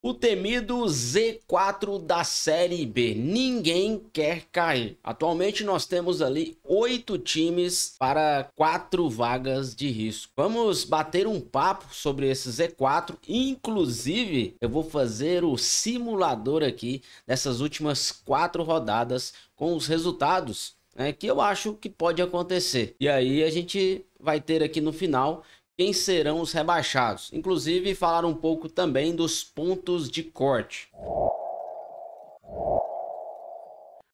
O temido Z4 da Série B. Ninguém quer cair. Atualmente nós temos ali oito times para quatro vagas de risco. Vamos bater um papo sobre esse Z4. Inclusive, eu vou fazer o simulador aqui dessas últimas quatro rodadas com os resultados né, que eu acho que pode acontecer. E aí a gente vai ter aqui no final quem serão os rebaixados. Inclusive, falar um pouco também dos pontos de corte.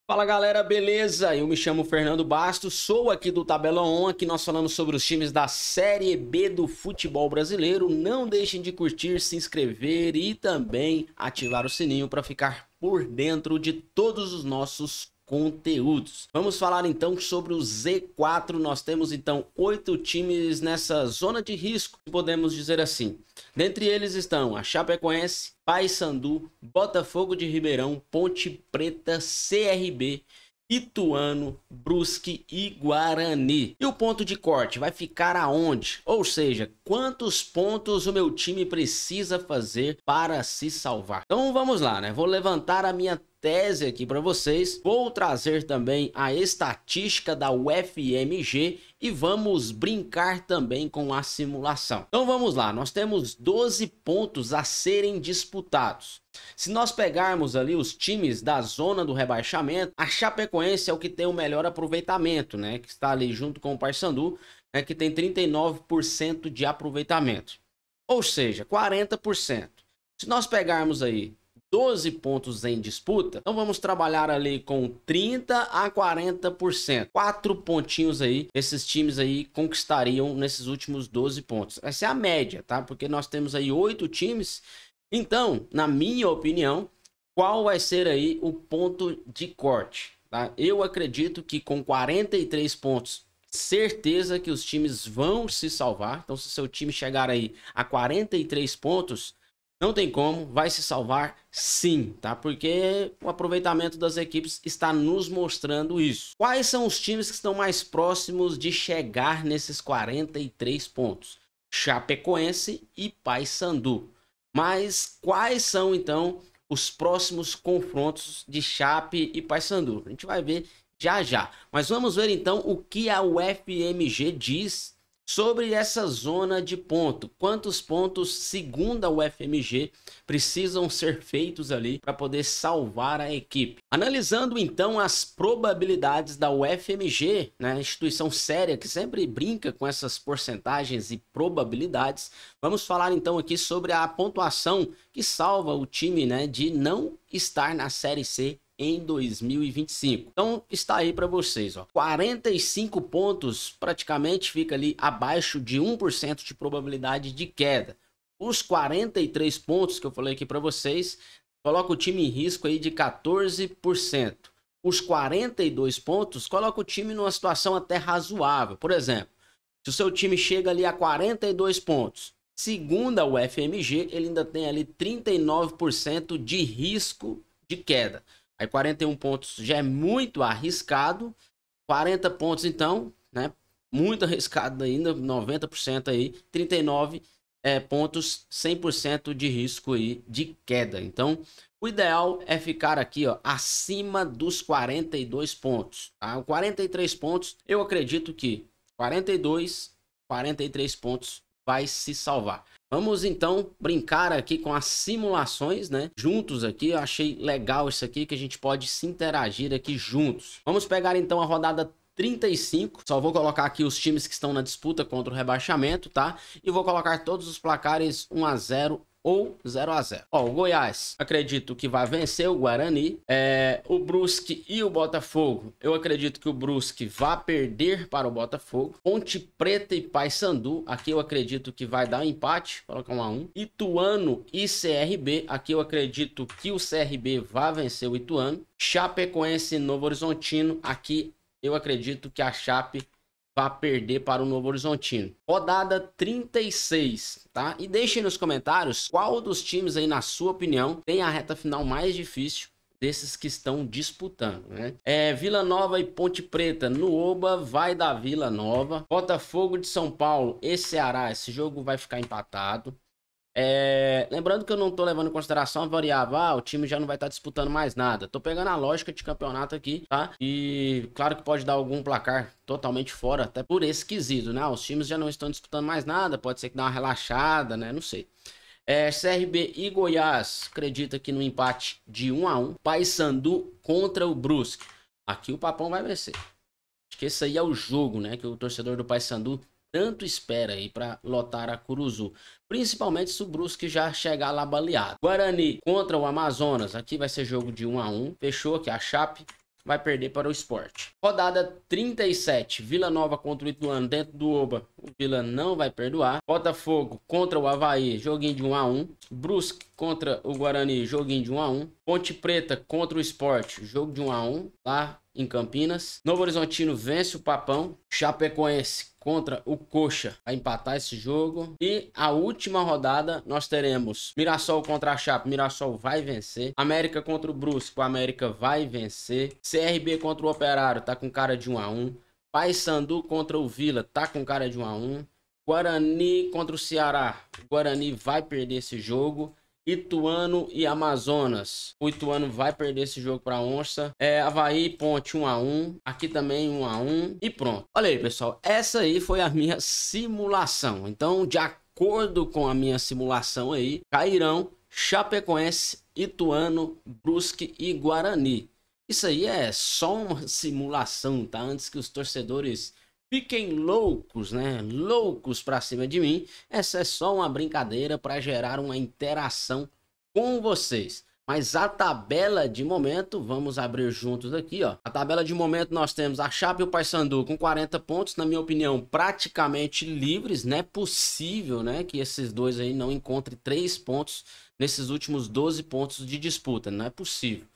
Fala galera, beleza? Eu me chamo Fernando Bastos, sou aqui do Tabelão On, aqui nós falamos sobre os times da Série B do futebol brasileiro. Não deixem de curtir, se inscrever e também ativar o sininho para ficar por dentro de todos os nossos conteúdos. Vamos falar então sobre o Z4. Nós temos então oito times nessa zona de risco, podemos dizer assim. Dentre eles estão a Chapecoense, Paysandu, Botafogo de Ribeirão, Ponte Preta, CRB, Ituano, Brusque e Guarani. E o ponto de corte vai ficar aonde? Ou seja, quantos pontos o meu time precisa fazer para se salvar? Então vamos lá, né? Vou levantar a minha tese aqui para vocês. Vou trazer também a estatística da UFMG e vamos brincar também com a simulação. Então vamos lá, nós temos 12 pontos a serem disputados. Se nós pegarmos ali os times da zona do rebaixamento, a Chapecoense é o que tem o melhor aproveitamento, né? Que está ali junto com o Paysandu, né? que tem 39% de aproveitamento. Ou seja, 40%. Se nós pegarmos aí 12 pontos em disputa, então vamos trabalhar ali com 30 a 40%. Quatro pontinhos aí, esses times aí conquistariam nesses últimos 12 pontos. Essa é a média, tá? Porque nós temos aí oito times. Então, na minha opinião, qual vai ser aí o ponto de corte? Tá? Eu acredito que com 43 pontos certeza que os times vão se salvar. Então, se seu time chegar aí a 43 pontos, não tem como, vai se salvar sim, tá? Porque o aproveitamento das equipes está nos mostrando isso. Quais são os times que estão mais próximos de chegar nesses 43 pontos? Chapecoense e Paysandu. Mas quais são então os próximos confrontos de Chape e Paysandu? A gente vai ver já já. Mas vamos ver então o que a UFMG diz Sobre essa zona de ponto, quantos pontos, segundo a UFMG, precisam ser feitos ali para poder salvar a equipe? Analisando então as probabilidades da UFMG, né, instituição séria que sempre brinca com essas porcentagens e probabilidades, vamos falar então aqui sobre a pontuação que salva o time né, de não estar na Série C em 2025. Então está aí para vocês, ó. 45 pontos praticamente fica ali abaixo de 1% de probabilidade de queda. Os 43 pontos que eu falei aqui para vocês coloca o time em risco aí de 14%. Os 42 pontos coloca o time numa situação até razoável. Por exemplo, se o seu time chega ali a 42 pontos, segundo a UFMG, ele ainda tem ali 39% de risco de queda. Aí 41 pontos já é muito arriscado. 40 pontos, então, né? Muito arriscado ainda, 90% aí. 39 é, pontos, 100% de risco aí de queda. Então, o ideal é ficar aqui, ó, acima dos 42 pontos. Tá? 43 pontos, eu acredito que 42, 43 pontos vai se salvar. Vamos então brincar aqui com as simulações, né? Juntos aqui, eu achei legal isso aqui que a gente pode se interagir aqui juntos. Vamos pegar então a rodada 35. Só vou colocar aqui os times que estão na disputa contra o rebaixamento, tá? E vou colocar todos os placares 1 a 0 ou 0 a 0 Ó, o Goiás, acredito que vai vencer o Guarani. É, o Brusque e o Botafogo, eu acredito que o Brusque vá perder para o Botafogo. Ponte Preta e Paysandu, aqui eu acredito que vai dar um empate, colocar um a um. Ituano e CRB, aqui eu acredito que o CRB vai vencer o Ituano. Chapecoense e Novo Horizontino, aqui eu acredito que a Chape vá perder para o Novo Horizontino. Rodada 36, tá? E deixem nos comentários qual dos times aí, na sua opinião, tem a reta final mais difícil desses que estão disputando, né? É, Vila Nova e Ponte Preta no Oba, vai da Vila Nova. Botafogo de São Paulo e Ceará, esse jogo vai ficar empatado. É, lembrando que eu não estou levando em consideração a variável, ah, o time já não vai estar tá disputando mais nada. Estou pegando a lógica de campeonato aqui, tá? E claro que pode dar algum placar totalmente fora, até por esse quesito, né? Ah, os times já não estão disputando mais nada, pode ser que dê uma relaxada, né? Não sei. É, CRB e Goiás acredita que no empate de 1 a 1 Paysandu contra o Brusque. Aqui o Papão vai vencer. Acho que esse aí é o jogo, né? Que o torcedor do Paysandu tanto espera aí para lotar a Curuzu, principalmente se o Brusque já chegar lá baleado. Guarani contra o Amazonas, aqui vai ser jogo de 1 a 1. Fechou que a Chape vai perder para o esporte. Rodada 37, Vila Nova contra o Ituano dentro do Oba. O Vila não vai perdoar. Botafogo contra o Havaí, joguinho de 1 a 1. Brusque contra o Guarani, joguinho de 1 a 1. Ponte Preta contra o Esporte, jogo de 1 a 1. Lá em Campinas. Novo Horizontino vence o Papão. Chapecoense contra o Coxa a empatar esse jogo. E a última rodada nós teremos Mirassol contra a Chape. Mirassol vai vencer. América contra o Brusco. O América vai vencer. CRB contra o Operário tá com cara de 1 a 1. Paysandu contra o Vila tá com cara de 1 a 1. Guarani contra o Ceará. O Guarani vai perder esse jogo. Ituano e Amazonas. O Ituano vai perder esse jogo para Onça. É, Havaí Ponte 1 a 1, aqui também 1 a 1 e pronto. Olha aí, pessoal, essa aí foi a minha simulação. Então, de acordo com a minha simulação aí, cairão Chapecoense, Ituano, Brusque e Guarani. Isso aí é só uma simulação, tá? Antes que os torcedores Fiquem loucos, né? Loucos pra cima de mim. Essa é só uma brincadeira para gerar uma interação com vocês. Mas a tabela de momento, vamos abrir juntos aqui, ó. A tabela de momento nós temos a Chape e o Paysandu com 40 pontos, na minha opinião, praticamente livres, né? Possível, né, que esses dois aí não encontrem 3 pontos nesses últimos 12 pontos de disputa, não é possível.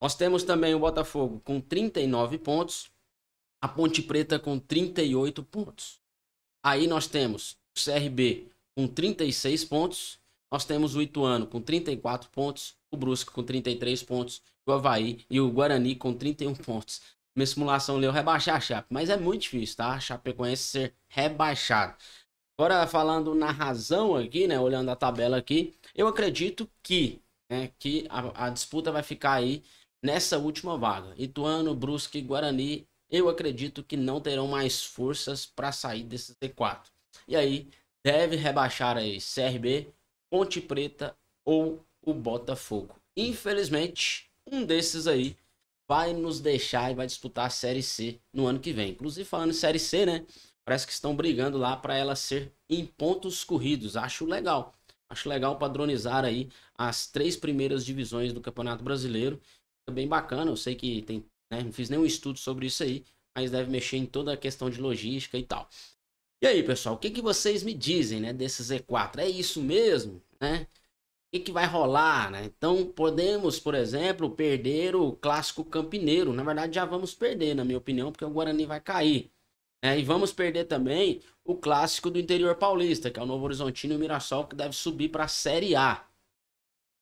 Nós temos também o Botafogo com 39 pontos, a Ponte Preta com 38 pontos. Aí nós temos o CRB com 36 pontos, nós temos o Ituano com 34 pontos, o Brusque com 33 pontos, o Havaí e o Guarani com 31 pontos. Minha simulação leu rebaixar a Chape, mas é muito difícil, tá? A Chapecoense ser rebaixado. Agora falando na razão aqui, né, olhando a tabela aqui, eu acredito que, né, que a, a disputa vai ficar aí nessa última vaga. Ituano, Brusque, Guarani eu acredito que não terão mais forças para sair desse Z4. E aí deve rebaixar aí CRB, Ponte Preta ou o Botafogo. Infelizmente, um desses aí vai nos deixar e vai disputar a Série C no ano que vem. Inclusive falando em Série C, né? Parece que estão brigando lá para ela ser em pontos corridos. Acho legal. Acho legal padronizar aí as três primeiras divisões do Campeonato Brasileiro. É bem bacana. Eu sei que tem né? Não fiz nenhum estudo sobre isso aí, mas deve mexer em toda a questão de logística e tal. E aí, pessoal, o que, que vocês me dizem né, desse Z4? É isso mesmo? Né? O que, que vai rolar? Né? Então, podemos, por exemplo, perder o clássico campineiro. Na verdade, já vamos perder, na minha opinião, porque o Guarani vai cair. Né? e vamos perder também o clássico do interior paulista, que é o Novo Horizontino e o Mirassol, que deve subir para a Série A.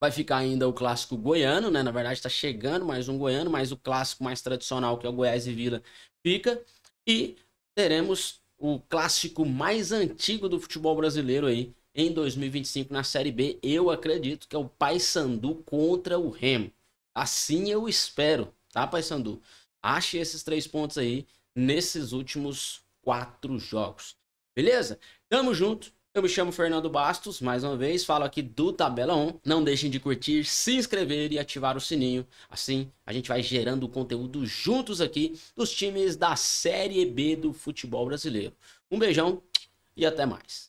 Vai ficar ainda o clássico goiano, né? Na verdade, está chegando mais um goiano, mas o clássico mais tradicional, que é o Goiás e Vila, fica. E teremos o clássico mais antigo do futebol brasileiro aí em 2025 na Série B. Eu acredito que é o Paysandu contra o Remo. Assim eu espero, tá, Paysandu? Ache esses três pontos aí nesses últimos quatro jogos. Beleza? Tamo junto. Eu me chamo Fernando Bastos, mais uma vez, falo aqui do Tabela 1. Não deixem de curtir, se inscrever e ativar o sininho. Assim, a gente vai gerando conteúdo juntos aqui dos times da Série B do futebol brasileiro. Um beijão e até mais.